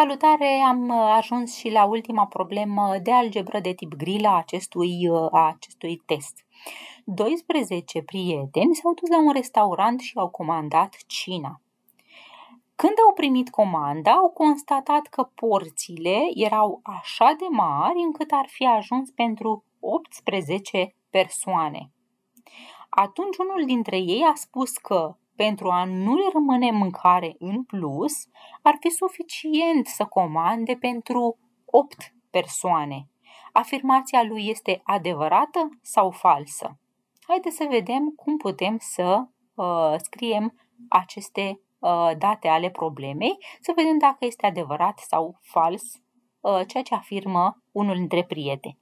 Salutare, am uh, ajuns și la ultima problemă de algebră de tip gril a acestui, uh, a acestui test. 12 prieteni s-au dus la un restaurant și au comandat cina. Când au primit comanda, au constatat că porțile erau așa de mari încât ar fi ajuns pentru 18 persoane. Atunci unul dintre ei a spus că pentru a nu le rămâne mâncare în plus, ar fi suficient să comande pentru 8 persoane. Afirmația lui este adevărată sau falsă? Haideți să vedem cum putem să uh, scriem aceste uh, date ale problemei, să vedem dacă este adevărat sau fals uh, ceea ce afirmă unul dintre prieteni.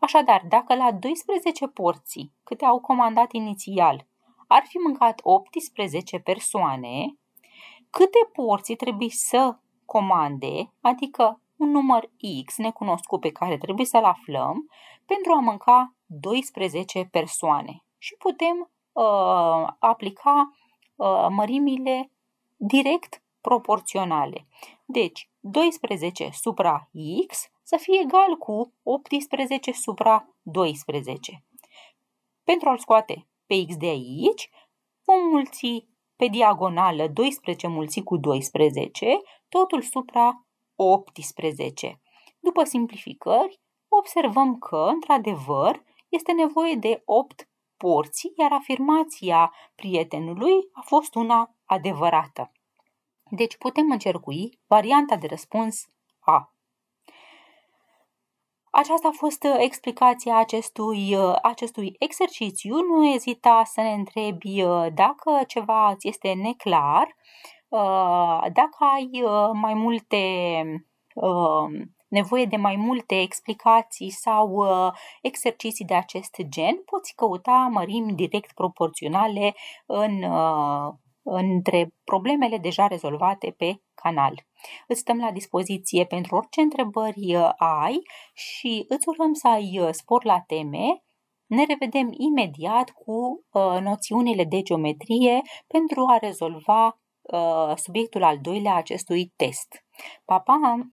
Așadar, dacă la 12 porții, câte au comandat inițial, ar fi mâncat 18 persoane, câte porții trebuie să comande, adică un număr X necunoscut pe care trebuie să-l aflăm, pentru a mânca 12 persoane. Și putem uh, aplica uh, mărimile direct proporționale. Deci, 12 supra X să fie egal cu 18 supra 12. Pentru a-l scoate pe x de aici, vom mulți pe diagonală 12 mulți cu 12, totul supra 18. După simplificări, observăm că, într-adevăr, este nevoie de 8 porții, iar afirmația prietenului a fost una adevărată. Deci putem încercui varianta de răspuns A. Aceasta a fost uh, explicația acestui, uh, acestui exercițiu. Nu ezita să ne întrebi uh, dacă ceva ți este neclar, dacă ai mai multe nevoie de mai multe explicații sau exerciții de acest gen, poți căuta mărimi direct proporționale în între problemele deja rezolvate pe canal. Îți stăm la dispoziție pentru orice întrebări uh, ai și îți urăm să ai uh, spor la teme. Ne revedem imediat cu uh, noțiunile de geometrie pentru a rezolva subiectul al doilea acestui test. Pa, pa!